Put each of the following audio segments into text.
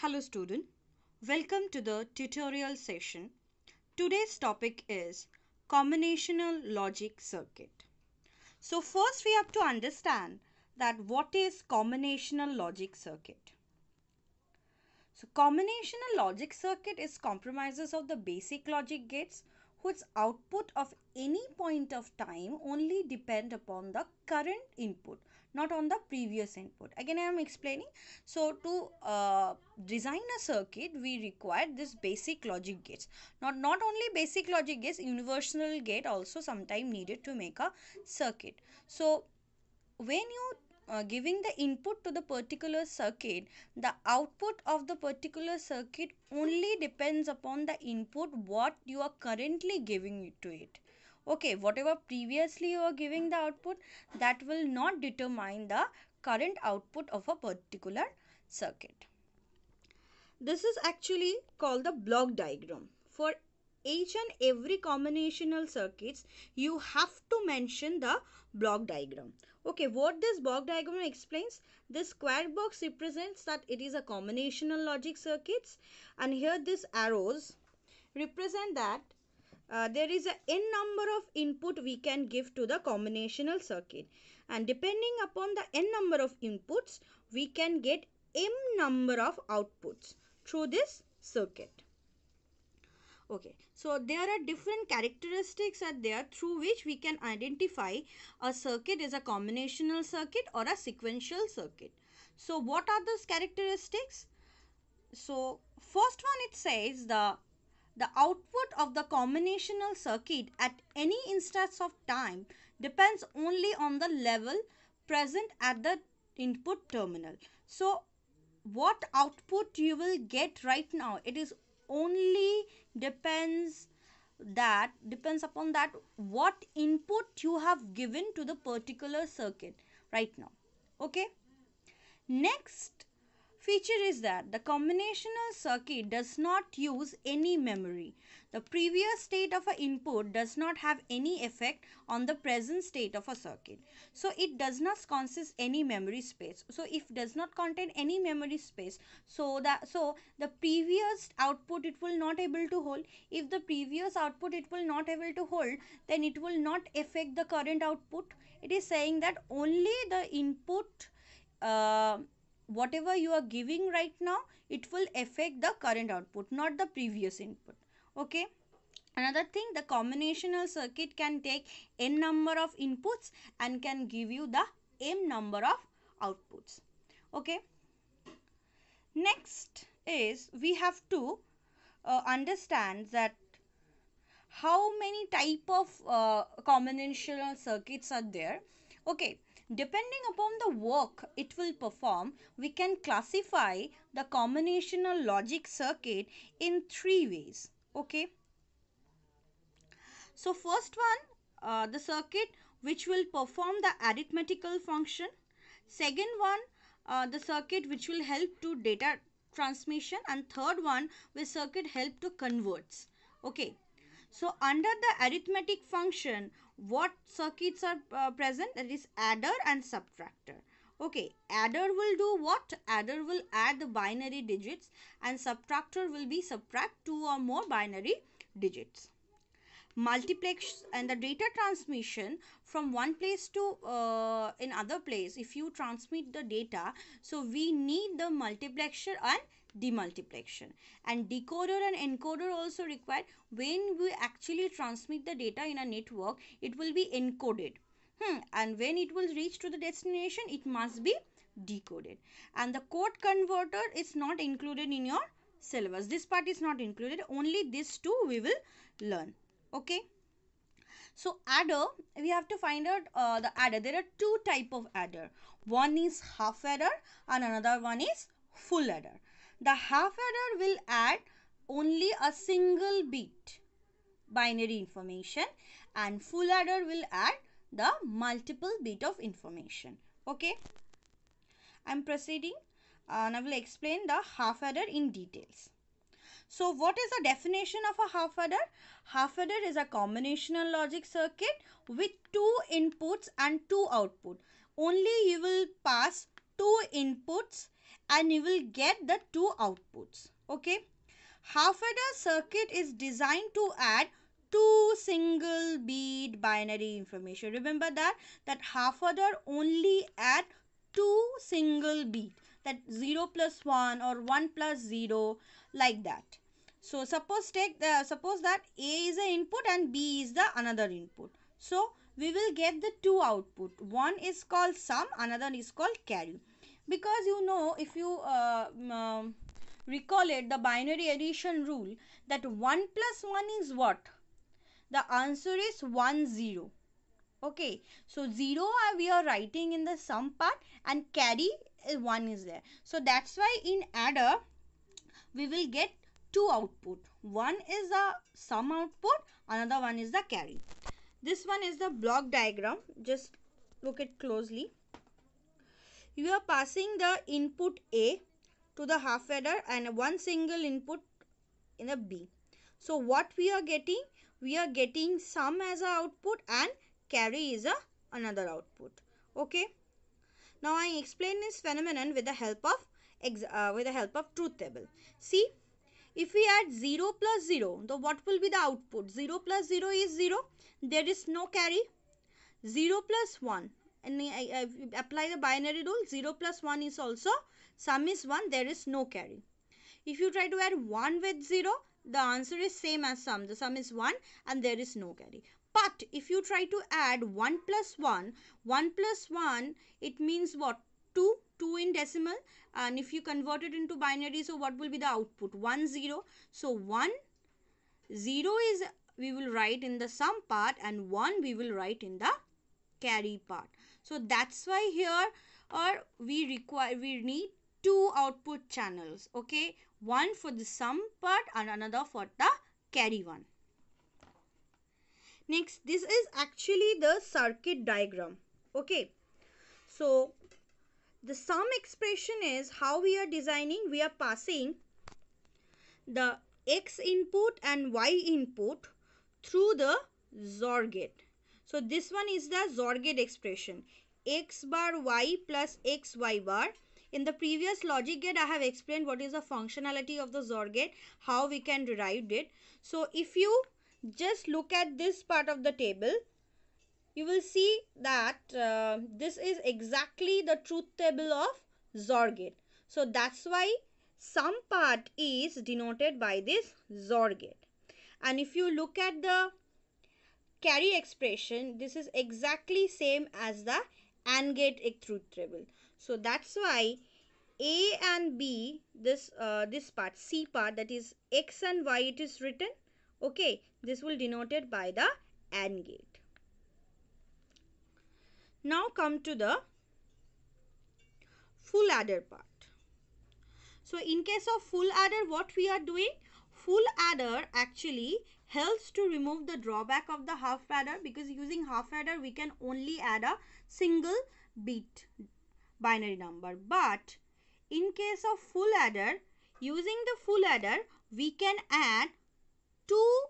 Hello student, welcome to the tutorial session. Today's topic is combinational logic circuit. So first we have to understand that what is combinational logic circuit. So combinational logic circuit is compromises of the basic logic gates whose output of any point of time only depend upon the current input not on the previous input again i am explaining so to uh, design a circuit we require this basic logic gates not not only basic logic gates universal gate also sometime needed to make a circuit so when you uh, giving the input to the particular circuit the output of the particular circuit only depends upon the input what you are currently giving to it okay whatever previously you are giving the output that will not determine the current output of a particular circuit this is actually called the block diagram for each and every combinational circuits you have to mention the block diagram okay what this block diagram explains this square box represents that it is a combinational logic circuits and here these arrows represent that uh, there is a n number of input we can give to the combinational circuit and depending upon the n number of inputs we can get m number of outputs through this circuit Okay, so there are different characteristics are there through which we can identify a circuit is a combinational circuit or a sequential circuit. So what are those characteristics? So first one it says the the output of the combinational circuit at any instance of time depends only on the level present at the input terminal. So what output you will get right now it is only depends that depends upon that what input you have given to the particular circuit right now okay next feature is that the combinational circuit does not use any memory. The previous state of an input does not have any effect on the present state of a circuit. So it does not consist any memory space. So if does not contain any memory space, so that so the previous output it will not able to hold. If the previous output it will not able to hold, then it will not affect the current output. It is saying that only the input uh, whatever you are giving right now it will affect the current output not the previous input okay another thing the combinational circuit can take n number of inputs and can give you the m number of outputs okay next is we have to uh, understand that how many type of uh, combinational circuits are there okay Depending upon the work it will perform, we can classify the combinational logic circuit in three ways. Okay. So first one, uh, the circuit which will perform the arithmetical function. Second one, uh, the circuit which will help to data transmission and third one the circuit help to converts. Okay. So under the arithmetic function, what circuits are uh, present that is adder and subtractor okay adder will do what adder will add the binary digits and subtractor will be subtract two or more binary digits multiplex and the data transmission from one place to uh, other place if you transmit the data so we need the multiplexer and demultiplexer and decoder and encoder also required when we actually transmit the data in a network it will be encoded hmm. and when it will reach to the destination it must be decoded and the code converter is not included in your syllabus this part is not included only these two we will learn okay so adder we have to find out uh, the adder there are two type of adder one is half adder and another one is full adder the half adder will add only a single bit binary information and full adder will add the multiple bit of information okay i'm proceeding and uh, i will explain the half adder in details so what is the definition of a half adder? Half adder is a combinational logic circuit with two inputs and two output. Only you will pass two inputs and you will get the two outputs. Okay. Half adder circuit is designed to add two single beat binary information. Remember that that half adder only add two single beat that 0 plus 1 or 1 plus 0 like that. So suppose take the suppose that A is the input and B is the another input. So we will get the two output. One is called sum, another is called carry. Because you know if you uh, um, recall it the binary addition rule that 1 plus 1 is what? The answer is 1 0. Okay, so 0 uh, we are writing in the sum part and carry 1 is there. So that's why in adder we will get two output. One is a sum output, another one is the carry. This one is the block diagram. Just look at closely. You are passing the input A to the half adder and one single input in a B. So what we are getting? We are getting sum as a output and carry is a another output. Okay. Now I explain this phenomenon with the help of uh, with the help of truth table. See, if we add 0 plus 0, the what will be the output? 0 plus 0 is 0. There is no carry. 0 plus 1 and I, I apply the binary rule 0 plus 1 is also sum is 1 there is no carry if you try to add 1 with 0 the answer is same as sum. The sum is 1 and there is no carry. But if you try to add 1 plus 1, 1 plus 1, it means what? 2, 2 in decimal. And if you convert it into binary, so what will be the output? 1, 0. So 1, 0 is we will write in the sum part and 1 we will write in the carry part. So that's why here or uh, we require we need two output channels okay one for the sum part and another for the carry one next this is actually the circuit diagram okay so the sum expression is how we are designing we are passing the x input and y input through the Zorgate. gate. So this one is the Zorgate gate expression x bar y plus xy bar in the previous logic gate, I have explained what is the functionality of the XOR gate, how we can derive it. So if you just look at this part of the table, you will see that uh, this is exactly the truth table of XOR gate. So that's why some part is denoted by this XOR gate. And if you look at the carry expression, this is exactly same as the AND gate truth table. So that's why A and B, this, uh, this part, C part that is X and Y it is written. Okay, this will denoted by the AND gate. Now come to the full adder part. So in case of full adder, what we are doing? Full adder actually helps to remove the drawback of the half adder because using half adder we can only add a single bit binary number. But in case of full adder, using the full adder, we can add two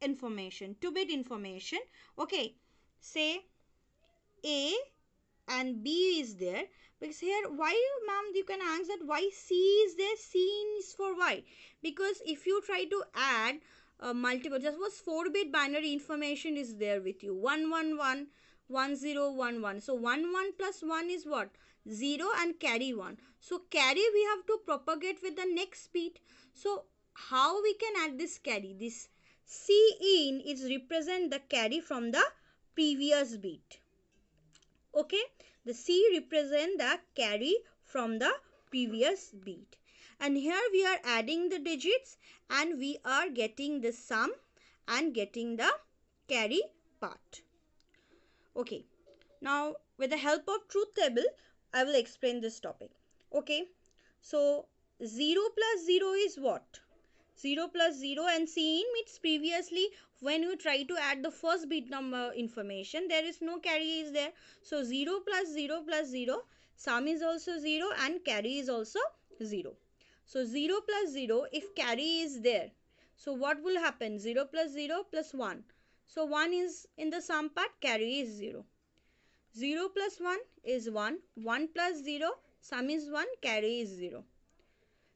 information, two bit information. Okay, say A and B is there because here why ma'am you can ask that why C is there C is for why because if you try to add uh, multiple just was 4 bit binary information is there with you 111 1011. So 1 1 plus 1 is what? 0 and carry 1. So carry we have to propagate with the next beat. So how we can add this carry? This C in is represent the carry from the previous beat. Okay. The C represent the carry from the previous beat. And here we are adding the digits and we are getting the sum and getting the carry part okay now with the help of truth table I will explain this topic okay so 0 plus 0 is what 0 plus 0 and seen means previously when you try to add the first bit number information there is no carry is there so 0 plus 0 plus 0 sum is also 0 and carry is also 0 so 0 plus 0 if carry is there so what will happen 0 plus 0 plus 1 so 1 is in the sum part, carry is 0. 0 plus 1 is 1, 1 plus 0, sum is 1, carry is 0.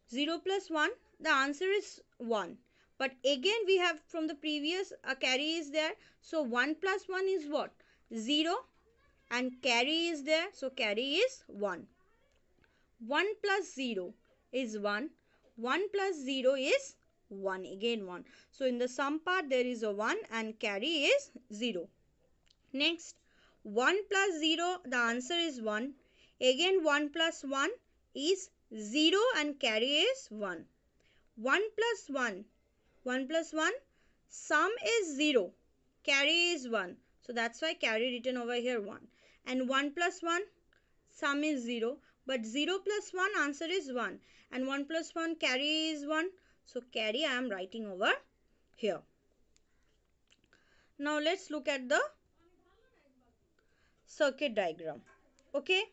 0 plus 1, the answer is 1. But again we have from the previous a carry is there. So 1 plus 1 is what? 0 and carry is there. So carry is 1. 1 plus 0 is 1. 1 plus 0 is 1 again 1 so in the sum part there is a 1 and carry is 0 next 1 plus 0 the answer is 1 again 1 plus 1 is 0 and carry is 1 1 plus 1 1 plus 1 sum is 0 carry is 1 so that's why carry written over here 1 and 1 plus 1 sum is 0 but 0 plus 1 answer is 1 and 1 plus 1 carry is 1 so carry I am writing over here. Now let's look at the circuit diagram. Okay.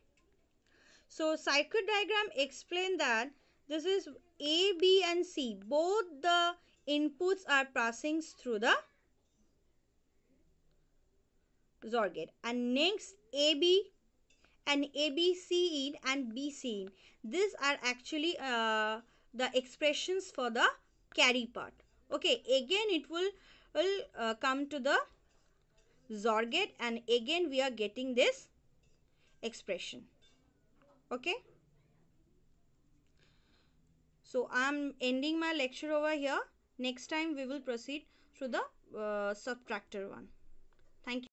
So circuit diagram explain that this is A, B and C. Both the inputs are passing through the XOR gate. And next AB and ABCE and B, C. These are actually uh, the expressions for the carry part. Okay, again it will, will uh, come to the zorgate and again we are getting this expression. Okay. So, I am ending my lecture over here. Next time we will proceed to the uh, subtractor one. Thank you.